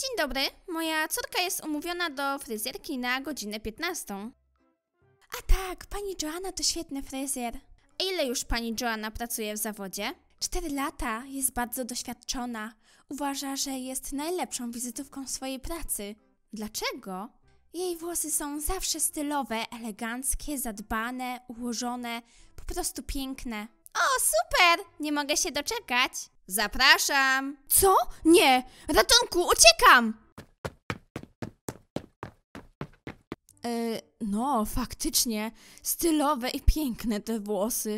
Dzień dobry, moja córka jest umówiona do fryzjerki na godzinę 15. A tak, pani Joanna to świetny fryzjer. A ile już pani Joanna pracuje w zawodzie? 4 lata, jest bardzo doświadczona. Uważa, że jest najlepszą wizytówką swojej pracy. Dlaczego? Jej włosy są zawsze stylowe, eleganckie, zadbane, ułożone, po prostu piękne. O, super! Nie mogę się doczekać! Zapraszam! Co? Nie! Ratunku, uciekam! E, no, faktycznie, stylowe i piękne te włosy.